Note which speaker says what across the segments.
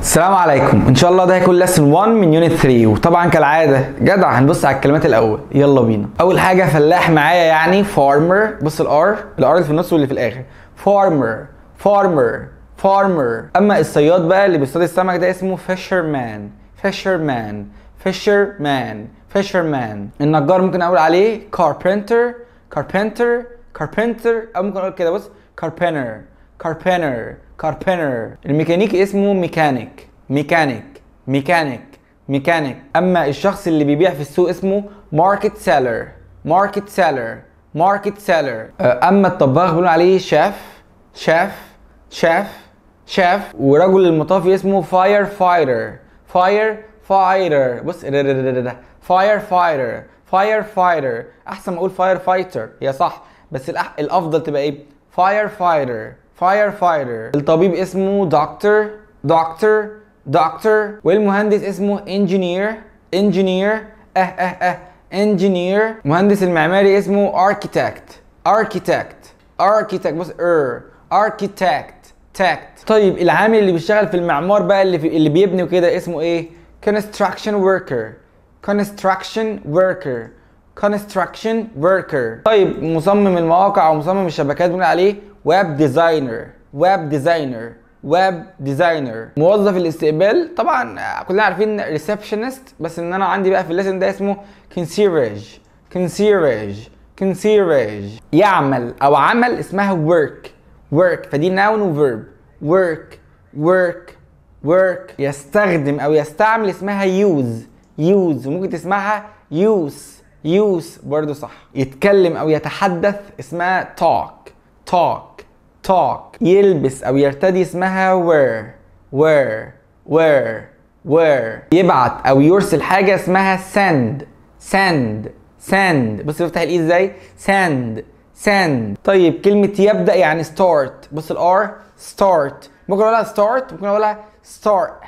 Speaker 1: السلام عليكم ان شاء الله ده هيكون لسن 1 من يونت 3 وطبعا كالعاده جدع هنبص على الكلمات الاول يلا بينا اول حاجه فلاح معايا يعني فارمر بص الار الار اللي في النص واللي في الاخر فارمر فارمر فارمر اما الصياد بقى اللي بيصطاد السمك ده اسمه فيشرمان فيشرمان فيشرمان فيشرمان النجار ممكن اقول عليه كاربنتر كاربنتر كاربنتر او ممكن اقول كده بص كاربنتر كاربينر كاربينر الميكانيكي اسمه ميكانيك ميكانيك ميكانيك ميكانيك اما الشخص اللي بيبيع في السوق اسمه ماركت سيلر ماركت سيلر ماركت سيلر آه، اما الطباخ بيقولوا عليه شيف شيف شيف شيف ورجل المطافي اسمه فاير فايتر فاير فايتر بص فاير فايتر فاير فايتر احسن ما اقول فاير فايتر هي صح بس الأح... الافضل تبقى ايه فاير فايتر فاير فايتر الطبيب اسمه دكتور دكتور دكتور والمهندس اسمه انجينير انجينير اه اه اه انجينير المهندس المعماري اسمه اركيتكت اركيتكت اركيتكت بص ار اركيتكت تاكت طيب العامل اللي بيشتغل في المعمار بقى اللي في اللي بيبني وكده اسمه ايه كونستراكشن وركر كونستراكشن وركر construction worker طيب مصمم المواقع او مصمم الشبكات بنقول عليه ويب ديزاينر ويب ديزاينر ويب ديزاينر موظف الاستقبال طبعا كلنا عارفين ريسبشنست بس ان انا عندي بقى في الليسن ده اسمه كونسيرج كونسيرج كونسيرج يعمل او عمل اسمها work work فدي noun verb work work work يستخدم او يستعمل اسمها use use وممكن تسمعها use يوز برضه صح يتكلم او يتحدث اسمها talk talk talk يلبس او يرتدي اسمها wear wear wear wear يبعت او يرسل حاجه اسمها send send send بص بفتح الاي ازاي send send طيب كلمه يبدا يعني start بص الار start ممكن اقولها start ممكن اقولها start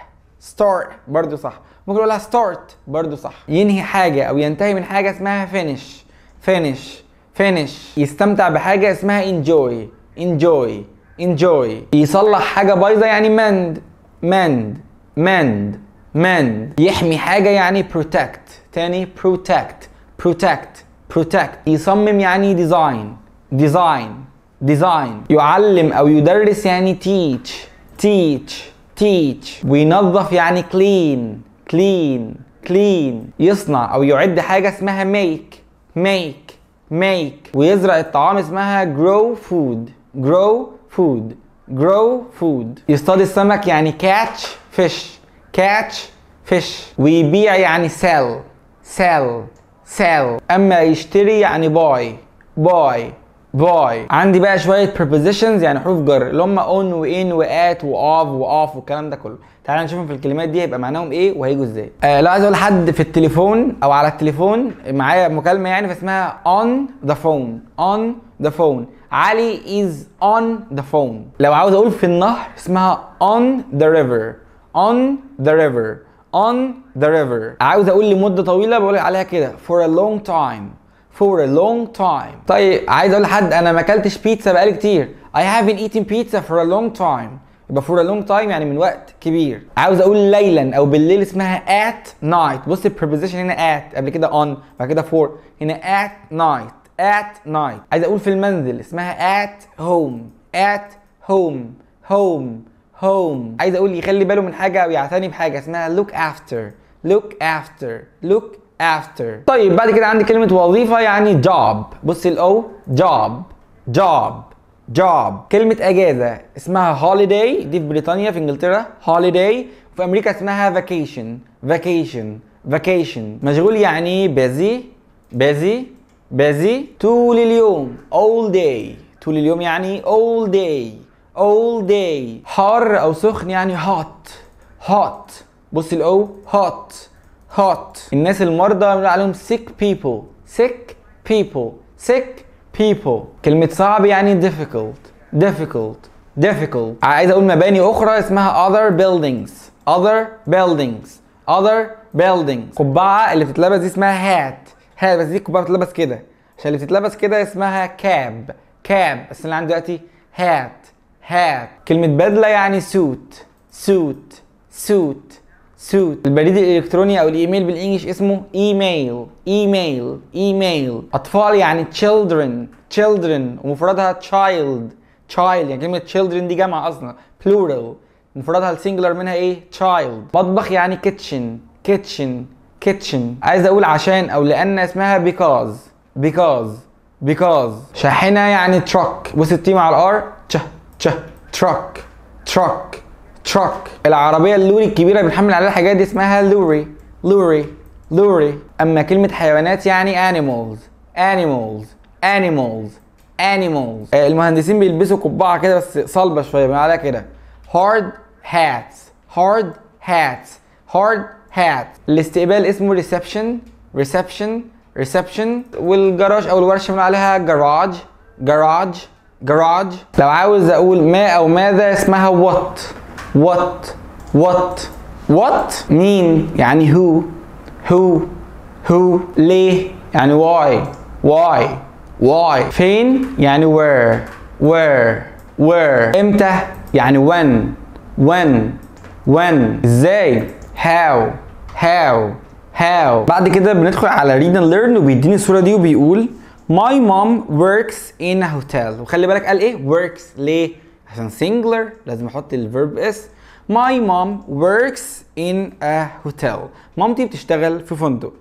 Speaker 1: start برضه صح ممكن اقولها ستارت برضو صح ينهي حاجه او ينتهي من حاجه اسمها فينش فينش فينش يستمتع بحاجه اسمها انجوي انجوي انجوي يصلح حاجه بايظه يعني مند مند مند مند يحمي حاجه يعني بروتكت تاني بروتكت بروتكت بروتكت يصمم يعني ديزاين ديزاين ديزاين يعلم او يدرس يعني تيتش تيتش تيتش وينظف يعني كلين كلين كلين يصنع او يعد حاجه اسمها ميك ميك ميك ويزرع الطعام اسمها جرو فود جرو فود جرو فود يصطاد السمك يعني كاتش فيش كاتش فيش ويبيع يعني سيل سيل سيل اما يشتري يعني باي باي باي عندي بقى شويه prepositions يعني حروف جر اللي هم اون وان وات واوف واوف والكلام ده كله تعالى نشوفهم في الكلمات دي هيبقى معناهم ايه وهيجوا ازاي آه لو عايز اقول حد في التليفون او على التليفون معايا مكالمه يعني فاسمها on ذا فون on ذا فون علي از اون ذا فون لو عاوز اقول في النهر اسمها on ذا ريفر on ذا ريفر on ذا ريفر عاوز اقول لمده طويله بقول عليها كده for a long time for a long time طيب عايز اقول لحد انا ما اكلتش بيتزا بقالي كتير I have been eating pizza for a long time يبقى for a long time يعني من وقت كبير عاوز اقول ليلا او بالليل اسمها at night بص preposition هنا at قبل كده on بعد كده for هنا at night at night عايز اقول في المنزل اسمها at home at home home home عايز اقول يخلي باله من حاجه ويعتني يعتني بحاجه اسمها look after look after look after طيب بعد كده عندي كلمة وظيفة يعني job بص الأو job job job كلمة أجازة اسمها holiday دي في بريطانيا في إنجلترا holiday وفي أمريكا اسمها vacation vacation vacation مشغول يعني busy busy busy طول اليوم all day طول اليوم يعني all day all day حار أو سخن يعني hot hot بص الأو hot هوت الناس المرضى بنقول عليهم sick people sick people sick people كلمة صعب يعني difficult difficult difficult عايز اقول مباني اخرى اسمها other buildings other buildings other buildings قبعة اللي بتتلبس دي اسمها hat hat بس دي القبعة بتتلبس كده عشان اللي بتتلبس كده اسمها كاب كاب بس اللي عندي دلوقتي هات هات كلمة بدلة يعني سوت سوت سوت سوت البريد الالكتروني او الايميل بالانجلش اسمه ايميل ايميل ايميل اطفال يعني children children ومفردها child child يعني كلمه children دي جمع اصلا plural مفردها السنجلر منها ايه child مطبخ يعني kitchen kitchen kitchen عايز اقول عشان او لان اسمها because because because شاحنه يعني truck بص التي مع الار تش تش truck truck تراك العربيه اللوري الكبيره بنحمل عليها الحاجات دي اسمها لوري لوري لوري اما كلمه حيوانات يعني animals animals animals animals آه، المهندسين بيلبسوا قبعه كده بس صلبه شويه بنقول عليها كده hard hats hard hats hard hats الاستقبال اسمه reception reception reception والجراج او الورشه بنقول عليها garage garage garage لو عاوز اقول ما او ماذا اسمها what what what what Mean? يعني who who who ليه يعني why why why فين يعني where where where امتى يعني when when when ازاي how how how بعد كده بندخل على read and learn وبيديني الصوره دي وبيقول my mom works in a hotel وخلي بالك قال ايه works ليه عشان singular لازم احط الفيرب اس My mom works in a hotel. مامتي بتشتغل في فندق.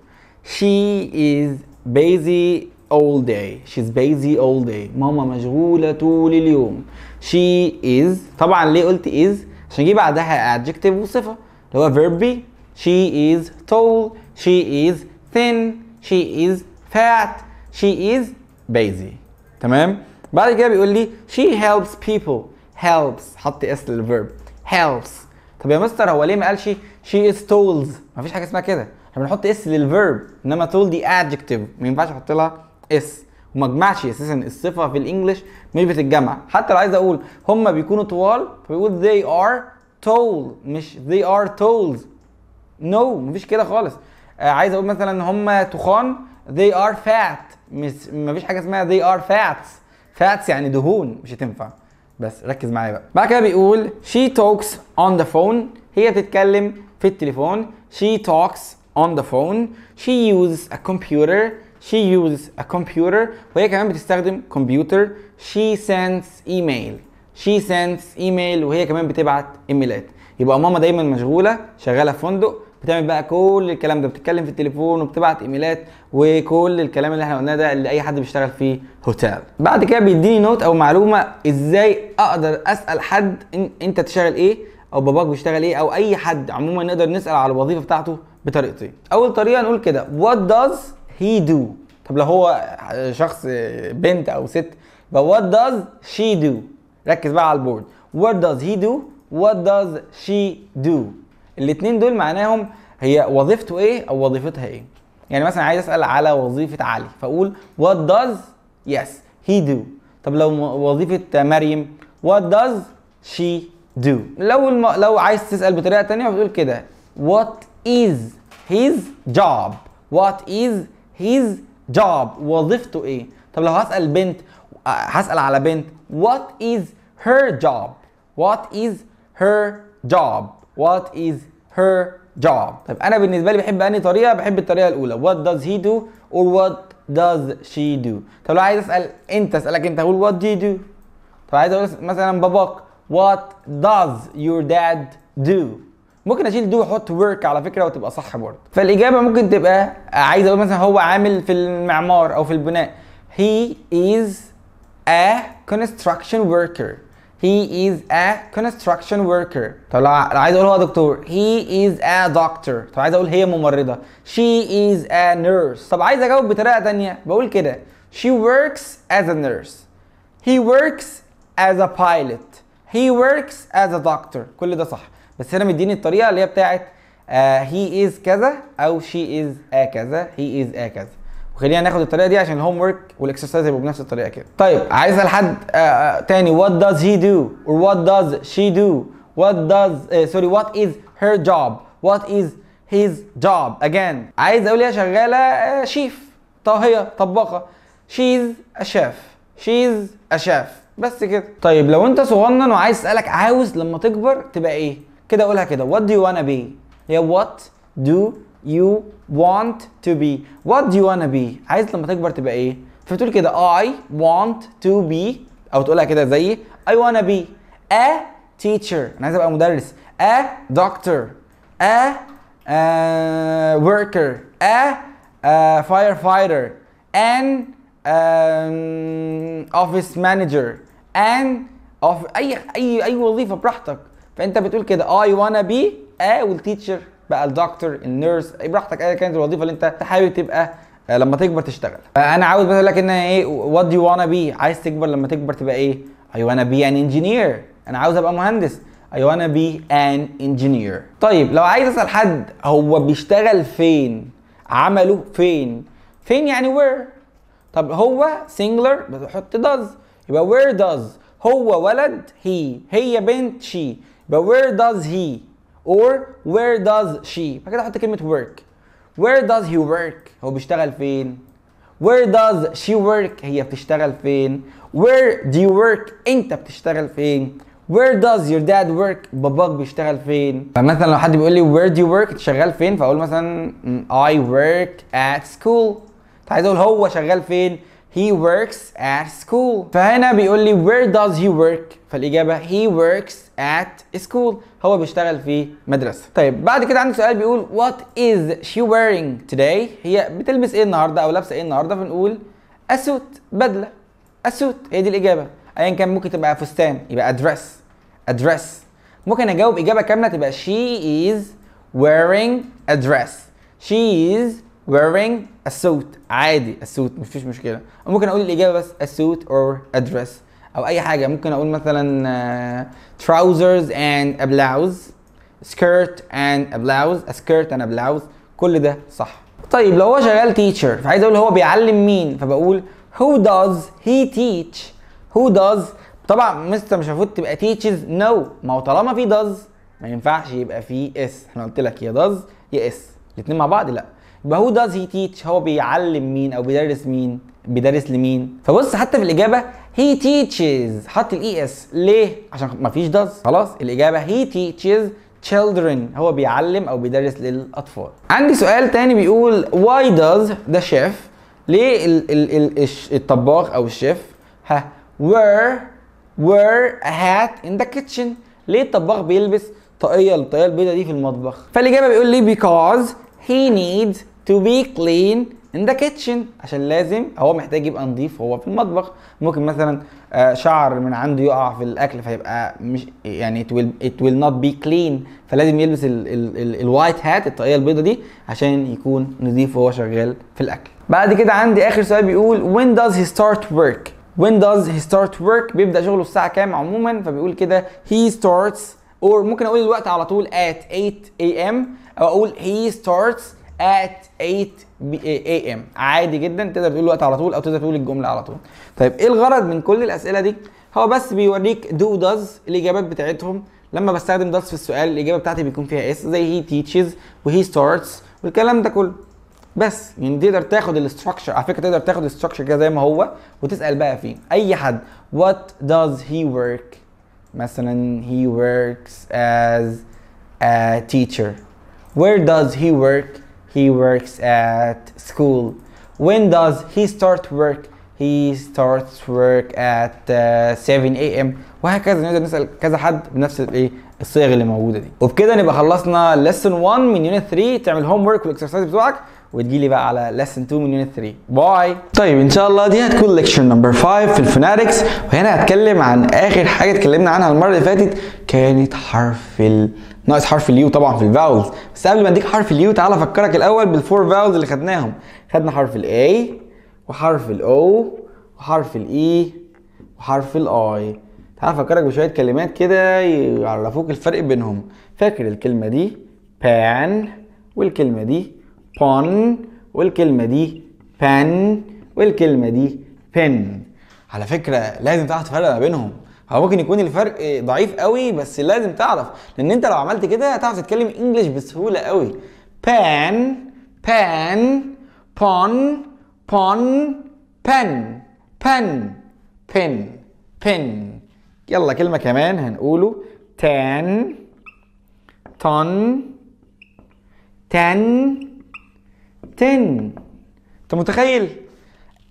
Speaker 1: She is busy all day. She's busy all day. ماما مشغولة طول اليوم. She is طبعا ليه قلت is؟ عشان جه بعدها adjective وصفة اللي هو verb be. She is tall. She is thin. She is fat. She is busy. تمام؟ بعد كده بيقول لي she helps people. helps حط اس للفيرب helps طب يا مستر هو ليه ما قالش she is tools ما فيش حاجه اسمها كده احنا بنحط اس للفيرب انما tool دي adjective ما ينفعش احط لها اس وما اجمعش اساسا الصفه في الانجليش مش بتتجمع حتى لو عايز اقول هم بيكونوا طوال فبيقول they are tall مش they are نو no مفيش كده خالص آه عايز اقول مثلا هم تخان they are fat مش مفيش حاجه اسمها they are fats fats يعني دهون مش هتنفع بس ركز معايا بقى بعد كده بيقول she talks on the phone هي بتتكلم في التليفون she talks on the phone she uses a computer she uses a computer وهي كمان بتستخدم كمبيوتر she sends email she sends email وهي كمان بتبعت ايميلات يبقى ماما دايما مشغوله شغاله في فندق بتعمل بقى كل الكلام ده بتتكلم في التليفون وبتبعت ايميلات وكل الكلام اللي احنا قلناه ده اللي اي حد بيشتغل في هوتيل بعد كده بيديني نوت او معلومه ازاي اقدر اسال حد إن انت تشتغل ايه او باباك بيشتغل ايه او اي حد عموما نقدر نسال على الوظيفه بتاعته بطريقتين اول طريقه نقول كده وات داز هي دو طب لو هو شخص بنت او ست يبقى وات داز شي دو ركز بقى على البورد وات داز هي دو وات داز شي دو الاثنين دول معناهم هي وظيفته ايه او وظيفتها ايه يعني مثلا عايز اسال على وظيفه علي فاقول وات داز يس هي دو طب لو وظيفه مريم وات داز شي دو لو الم... لو عايز تسال بطريقه ثانيه بتقول كده وات از هيز جوب وات از هيز جوب وظيفته ايه طب لو هسال بنت هسال على بنت وات از هير جوب وات از هير جوب وات از her job طيب انا بالنسبه لي بحب انهي طريقه بحب الطريقه الاولى what does he do or what does she do طب لو عايز اسال انت اسالك انت هقول what do you do طب عايز اقول مثلا باباك what does your dad do ممكن اشيل دو احط ورك على فكره وتبقى صح برضه فالاجابه ممكن تبقى عايز اقول مثلا هو عامل في المعمار او في البناء he is a construction worker He is a construction worker طب لو عايز اقول هو دكتور He is a doctor طب عايز اقول هي ممرضة She is a nurse طب عايز اجاوب بطريقة تانية بقول كده She works as a nurse He works as a pilot He works as a doctor كل ده صح بس هنا مديني الطريقة اللي هي بتاعت uh, He is كذا أو She is a كذا He is a كذا وخلينا ناخد الطريقه دي عشان الهوم ورك والاكسرسايز هيبقوا بنفس الطريقه كده طيب عايز لحد آه، آه، تاني what does he do or what does she do what does uh, sorry what is her job what is his job again عايز اقول هي شغاله شيف طاهيه طباخه she's a chef she's a chef بس كده طيب لو انت صغنن وعايز اسالك عاوز لما تكبر تبقى ايه كده اقولها كده what do you wanna be هي وات what do you want to be what do you wanna be عايز لما تكبر تبقى ايه فتقول كده I want to be او تقولها كده زي I wanna be a teacher انا عايز ابقى مدرس a doctor a uh, worker a uh, firefighter an um, office manager an of اي اي اي وظيفه براحتك فانت بتقول كده I wanna be a teacher بقى الدكتور النيرس إيه براحتك ايا كانت الوظيفه اللي انت حابب تبقى آه، لما تكبر تشتغل انا عاوز اقول لك ان ايه وات دو وانا بي عايز تكبر لما تكبر تبقى ايه اي وانا بي ان انجينير انا عاوز ابقى مهندس اي وانا بي ان انجينير طيب لو عايز اسال حد هو بيشتغل فين عمله فين فين يعني وير طب هو سنجلر بحط داز يبقى وير داز هو ولد هي هي بنت شي يبقى وير داز هي or where does she بعد كده احط كلمه work where does he work هو بيشتغل فين where does she work هي بتشتغل فين where do you work انت بتشتغل فين where does your dad work باباك بيشتغل فين فمثلا لو حد بيقول لي where do you work انت شغال فين فاقول مثلا mm, I work at school عايز اقول هو شغال فين he works at school فهنا بيقول لي where does he work فالإجابة he works at school هو بيشتغل في مدرسة طيب بعد كده عندي سؤال بيقول what is she wearing today هي بتلبس ايه النهاردة أو لابسة ايه النهاردة فنقول suit بدلة a suit هي دي الإجابة أيا كان ممكن تبقى فستان يبقى a dress a dress ممكن أجاوب إجابة كاملة تبقى she is wearing a dress she is wearing السوت عادي السوت مفيش مشكله ممكن اقول الاجابه بس السوت اور ادرس او اي حاجه ممكن اقول مثلا تراوزرز اند بلاوز سكيرت اند بلاوز سكيرت اند بلاوز كل ده صح طيب لو هو شغال تيتشر فعايز اقول هو بيعلم مين فبقول هو داز هي تيتش هو داز طبعا مستر مش المفروض تبقى تيتشز no ما هو طالما في داز ما ينفعش يبقى في اس احنا قلت لك يا داز يا اس الاثنين مع بعض لا يبقى هو داز هي تيتش هو بيعلم مين او بيدرس مين بيدرس لمين فبص حتى في الاجابه هي تيتشز حط الاي اس e ليه عشان مفيش داز خلاص الاجابه هي تيتشز children هو بيعلم او بيدرس للاطفال عندي سؤال تاني بيقول why does the شيف ليه ال ال ال الطباخ او الشيف ها wear wear a hat in the kitchen ليه الطباخ بيلبس طاقيه الطاقيه البيضاء دي في المطبخ فالاجابه بيقول لي because he needs to be clean in the kitchen عشان لازم هو محتاج يبقى نظيف وهو في المطبخ ممكن مثلا آه، شعر من عنده يقع في الاكل فيبقى مش يعني it will, it will not be clean فلازم يلبس الوايت هات الطاقيه البيضه دي عشان يكون نظيف وهو شغال في الاكل بعد كده عندي اخر سؤال بيقول when does he start work when does he start work بيبدا شغله الساعه كام عموما فبيقول كده he starts or ممكن اقول الوقت على طول at 8 am او اقول هي ستارتس ات 8 ام عادي جدا تقدر تقول الوقت على طول او تقدر تقول الجمله على طول طيب ايه الغرض من كل الاسئله دي هو بس بيوريك دو داز الاجابات بتاعتهم لما بستخدم داز في السؤال الاجابه بتاعتي بيكون فيها اس زي هي تيتشز وهي ستارتس والكلام ده كله بس يعني تقدر تاخد الاستراكشر على فكره تقدر تاخد الاستراكشر كده زي ما هو وتسال بقى فيه اي حد وات داز هي ورك مثلا هي وركس از ا teacher Where does he work? He works at school. When does he start work? He starts work at uh, 7 a.m. وهكذا نقدر نسأل كذا حد بنفس الايه الصيغ اللي موجودة دي. وبكده نبقى خلصنا lesson 1 من يونت 3 تعمل هوم ورك والاكسرسايز بتوعك وتجيلي بقى على lesson 2 من unit 3 باي طيب ان شاء الله دي هتكون ليكشر نمبر 5 في الفوناتكس وهنا هتكلم عن اخر حاجه اتكلمنا عنها المره اللي فاتت كانت حرف ال ناقص حرف اليو طبعا في الفاولز بس قبل ما اديك حرف اليو تعالى افكرك الاول بالفور فاولز اللي خدناهم خدنا حرف الاي وحرف الاو وحرف الاي e، وحرف الاي تعالى افكرك بشويه كلمات كده يعرفوك الفرق بينهم فاكر الكلمه دي بان والكلمه دي بون والكلمه دي بان والكلمه دي بن على فكره لازم تعرف تفرق ما بينهم هو ممكن يكون الفرق ضعيف قوي بس لازم تعرف لان انت لو عملت كده هتعرف تتكلم انجلش بسهوله قوي pan pan pon pon pen pen pin pin يلا كلمة كمان هنقوله tan ton ten ten انت متخيل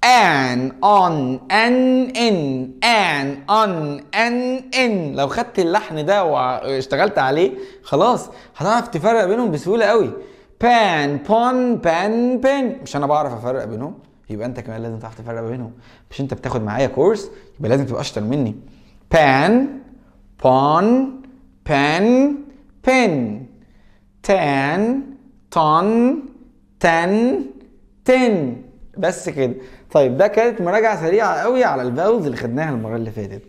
Speaker 1: an on an in an on an in لو خدت اللحن ده واشتغلت عليه خلاص هتعرف تفرق بينهم بسهوله قوي pan pon pan pin مش انا بعرف افرق بينهم يبقى انت كمان لازم تعرف تفرق بينهم مش انت بتاخد معايا كورس يبقى لازم تبقى اشطر مني pan pon بان pin tan ton ten بس كده طيب ده كانت مراجعه سريعه قوي على الفاولز اللي خدناها المره اللي فاتت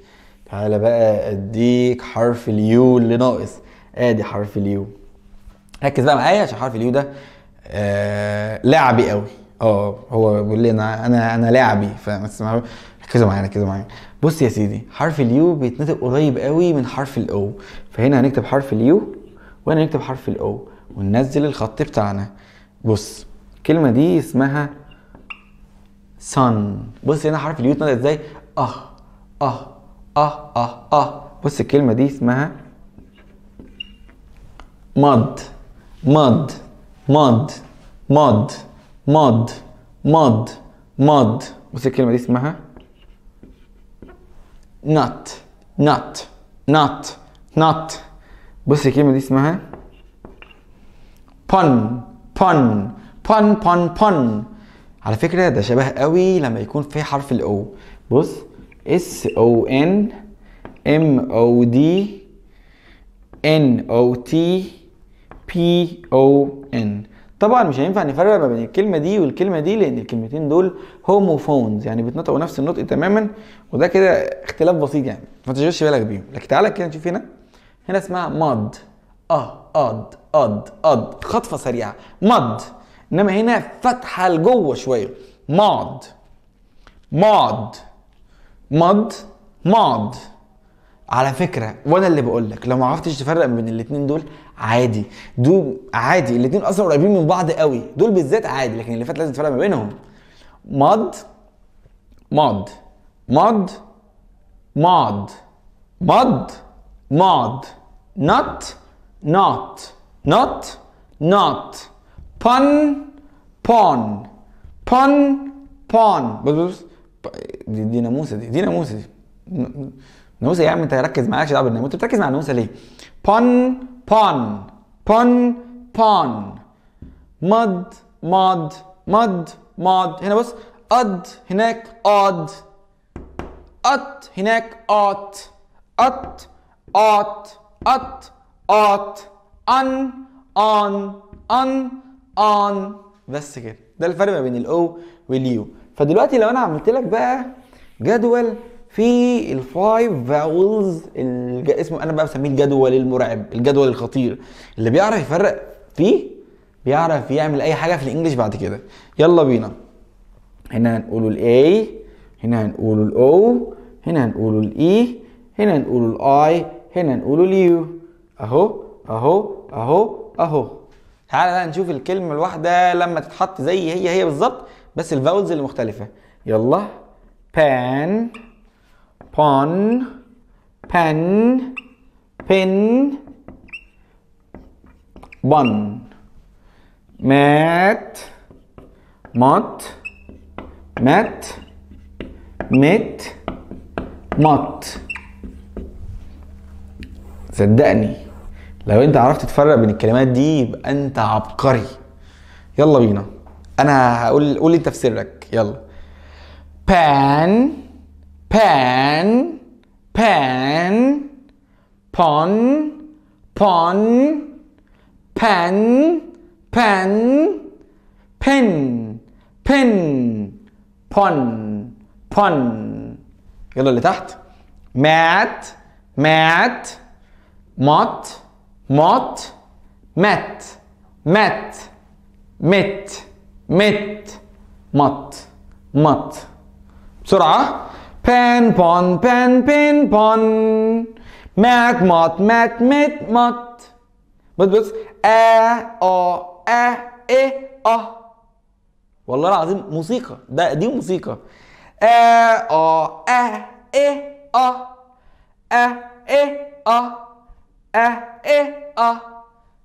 Speaker 1: تعالى بقى اديك حرف اليو اللي ناقص ادي حرف اليو ركز بقى معايا عشان حرف اليو ده آه لعبي قوي اه هو بيقول لي انا انا انا لعبي فما ركزوا معايا ركزوا معايا بص يا سيدي حرف اليو بيتنطق قريب قوي من حرف الاو فهنا هنكتب حرف اليو وهنا نكتب حرف الاو وننزل الخط بتاعنا بص الكلمه دي اسمها sun بص هنا حرف اليو اتنطق ازاي اه اه اه اه اه بص الكلمه دي اسمها مد مد مد مد مد مد مد بص الكلمه دي اسمها نت نت نت نت بص الكلمه دي اسمها pun pun pun pun pun على فكره ده شبه قوي لما يكون في حرف الاو بص اس او ان ام او دي ان او تي بي او ان طبعا مش هينفع نفرق ما بين الكلمه دي والكلمه دي لان الكلمتين دول هوموفونز يعني بيتنطقوا نفس النطق تماما وده كده اختلاف بسيط يعني ما تشغلش بالك بيهم لكن تعالى كده نشوف هنا هنا اسمها ماد اه اد اد اد خطفه سريعه ماد انما هنا فتحه لجوه شويه ماض ماض مض ماض على فكره وانا اللي بقول لك لو ما عرفتش تفرق بين الاثنين دول عادي دول عادي الاثنين اصلا قريبين من بعض قوي دول بالذات عادي لكن اللي فات لازم تفرق ما بينهم مض مض مض مض مض مض نوت نوت نوت نوت pon pon pon pon بص بص دي, دي ناموسه دي دي ناموسه دي ناموسه يا عم انت ركز معايا عشان بالناموسه انت بتركز مع الناموسه ليه؟ pon pon pon pon مد mud مد mud هنا بص أد هناك أد أت هناك أت أت أت أت أت أن أن أن اون بس كده ده الفرق ما بين الاو واليو فدلوقتي لو انا عملت لك بقى جدول في الفايف فاولز اسمه انا بقى بسميه الجدول المرعب الجدول الخطير اللي بيعرف يفرق فيه بيعرف يعمل اي حاجه في الانجليش بعد كده يلا بينا هنا هنقوله الاي هنا هنقوله الاو هنا هنقوله الاي e، هنا هنقوله الاي هنا هنقوله اليو اهو اهو اهو اهو تعالى بقى نشوف الكلمه الواحده لما تتحط زي هي هي بالظبط بس الفاولز اللي مختلفه يلا بان بون بن بن بن مات مات مات مت مات صدقني لو انت عرفت تفرق بين الكلمات دي يبقى انت عبقري يلا بينا انا هقول قول لي انت في سرك يلا بان بان بان بون بون بان بان بن بن بون بون يلا اللي تحت مات مات مات مات مات مات مت مت مات مات بسرعة بان بون بان بان بون مات مات مات مت مط بص بس آ آ آ إ آ والله العظيم موسيقى ده دي موسيقى آ آ آ إ آ آ إ آ اه ايه اه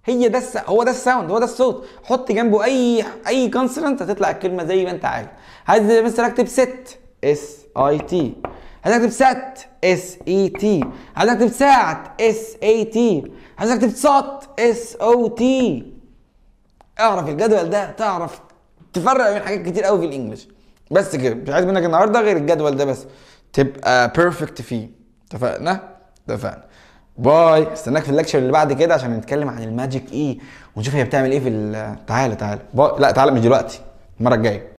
Speaker 1: هي ده الس... هو ده الساوند هو ده الصوت حط جنبه اي اي كونسونانت هتطلع الكلمه زي ما انت عايز عايز مثلا اكتب ست اس اي تي عايز اكتب سات اس اي تي عايز اكتب ساعة اس اي تي عايز اكتب صوت اس او تي اعرف الجدول ده تعرف تفرق بين حاجات كتير قوي في الانجليش بس كده مش عايز منك النهارده غير الجدول ده بس تبقى بيرفكت فيه اتفقنا اتفقنا باي استناك في اللكشر اللي بعد كده عشان نتكلم عن الماجيك اي e ونشوف هي بتعمل ايه في تعالى تعالى لا تعالى مش دلوقتي المره الجايه